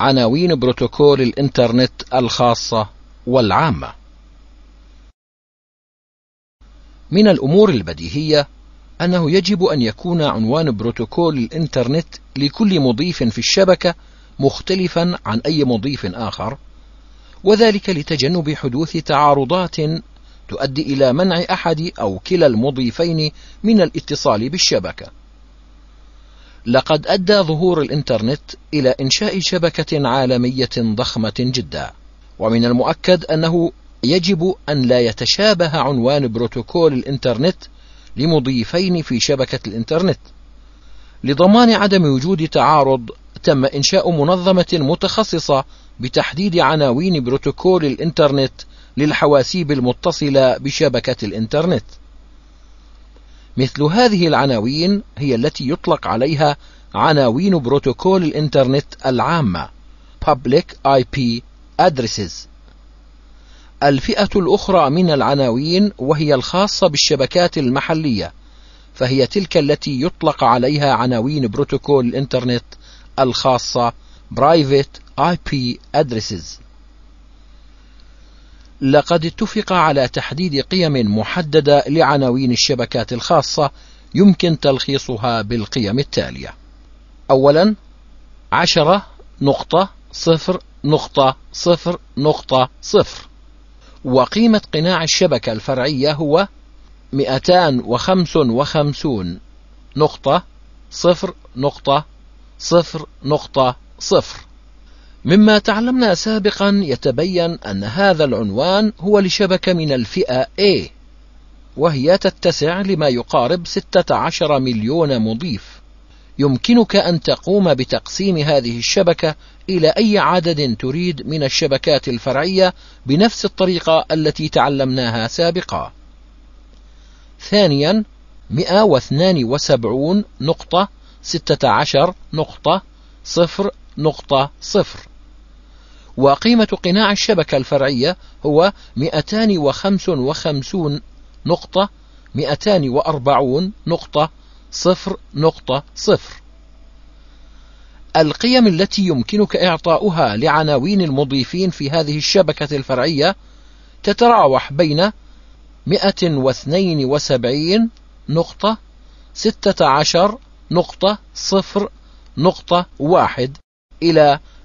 عناوين بروتوكول الإنترنت الخاصة والعامة. من الأمور البديهية أنه يجب أن يكون عنوان بروتوكول الإنترنت لكل مضيف في الشبكة مختلفا عن أي مضيف آخر، وذلك لتجنب حدوث تعارضات تؤدي إلى منع أحد أو كلا المضيفين من الاتصال بالشبكة. لقد أدى ظهور الإنترنت إلى إنشاء شبكة عالمية ضخمة جدا، ومن المؤكد أنه يجب أن لا يتشابه عنوان بروتوكول الإنترنت لمضيفين في شبكة الإنترنت. لضمان عدم وجود تعارض، تم إنشاء منظمة متخصصة بتحديد عناوين بروتوكول الإنترنت للحواسيب المتصلة بشبكة الإنترنت. مثل هذه العناوين هي التي يطلق عليها عناوين بروتوكول الإنترنت العامة Public IP Addresses الفئة الأخرى من العناوين وهي الخاصة بالشبكات المحلية فهي تلك التي يطلق عليها عناوين بروتوكول الإنترنت الخاصة Private IP Addresses لقد اتفق على تحديد قيم محددة لعناوين الشبكات الخاصة يمكن تلخيصها بالقيم التالية: أولاً عشرة نقطة صفر نقطة صفر نقطة صفر وقيمة قناع الشبكة الفرعية هو 255 نقطة صفر نقطة صفر نقطة صفر مما تعلمنا سابقا يتبين أن هذا العنوان هو لشبكة من الفئة A وهي تتسع لما يقارب 16 مليون مضيف يمكنك أن تقوم بتقسيم هذه الشبكة إلى أي عدد تريد من الشبكات الفرعية بنفس الطريقة التي تعلمناها سابقا ثانيا 172 نقطة 16 نقطة 0 نقطة صفر وقيمة قناع الشبكة الفرعية هو 255 نقطة 240 نقطة صفر نقطة صفر القيم التي يمكنك إعطاؤها لعناوين المضيفين في هذه الشبكة الفرعية تتراوح بين 172 نقطة 16 نقطة صفر نقطة واحد إلى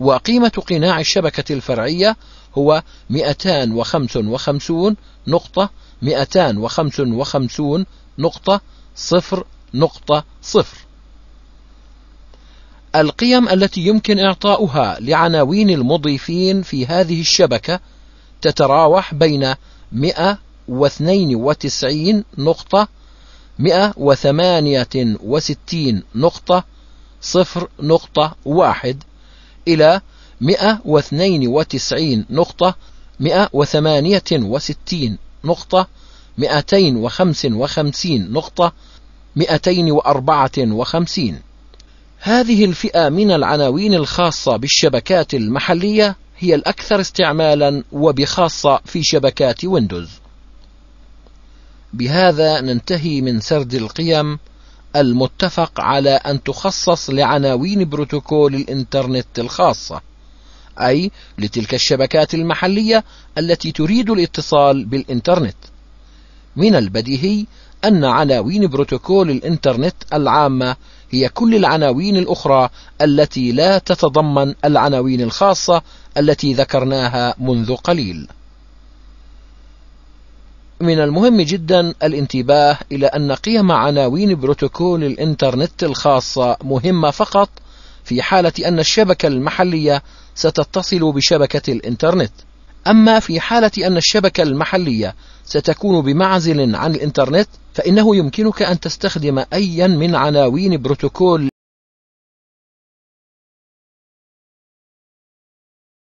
وقيمة قناع الشبكة الفرعية هو 255 نقطة 255 نقطة صفر نقطة صفر القيم التي يمكن إعطاؤها لعناوين المضيفين في هذه الشبكة تتراوح بين 192 نقطة 168 نقطة صفر نقطة واحد إلى 192 نقطة 168 نقطة 255 نقطة 254 هذه الفئة من العناوين الخاصة بالشبكات المحلية هي الأكثر استعمالا وبخاصة في شبكات ويندوز بهذا ننتهي من سرد القيم المتفق على أن تخصص لعناوين بروتوكول الإنترنت الخاصة أي لتلك الشبكات المحلية التي تريد الاتصال بالإنترنت من البديهي أن عناوين بروتوكول الإنترنت العامة هي كل العناوين الأخرى التي لا تتضمن العناوين الخاصة التي ذكرناها منذ قليل من المهم جدا الانتباه إلى أن قيم عناوين بروتوكول الإنترنت الخاصة مهمة فقط في حالة أن الشبكة المحلية ستتصل بشبكة الإنترنت. أما في حالة أن الشبكة المحلية ستكون بمعزل عن الإنترنت فإنه يمكنك أن تستخدم أيا من عناوين بروتوكول